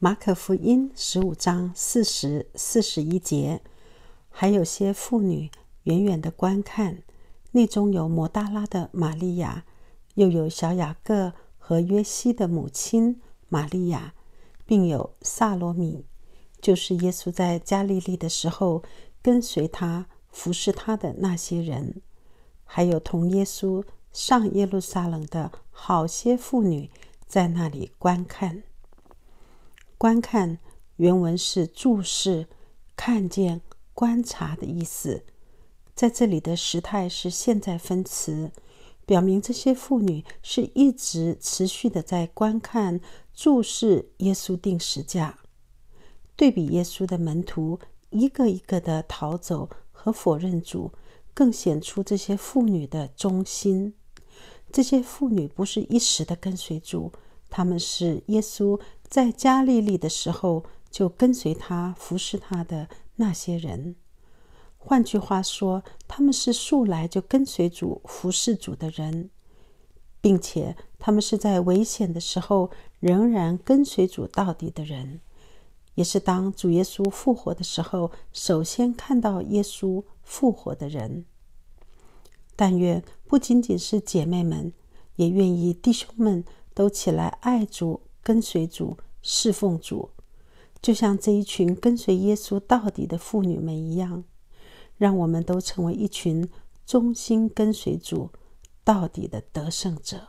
马可福音十五章四十四十一节，还有些妇女远远的观看，内中有摩大拉的玛利亚，又有小雅各和约西的母亲玛利亚，并有萨罗米，就是耶稣在加利利的时候跟随他服侍他的那些人，还有同耶稣上耶路撒冷的好些妇女，在那里观看。观看原文是注视、看见、观察的意思，在这里的时态是现在分词，表明这些妇女是一直持续的在观看、注视耶稣定时字架。对比耶稣的门徒一个一个的逃走和否认主，更显出这些妇女的忠心。这些妇女不是一时的跟随主，他们是耶稣。在加利利的时候，就跟随他服侍他的那些人。换句话说，他们是素来就跟随主服侍主的人，并且他们是在危险的时候仍然跟随主到底的人，也是当主耶稣复活的时候，首先看到耶稣复活的人。但愿不仅仅是姐妹们，也愿意弟兄们都起来爱主。跟随主，侍奉主，就像这一群跟随耶稣到底的妇女们一样，让我们都成为一群忠心跟随主到底的得胜者。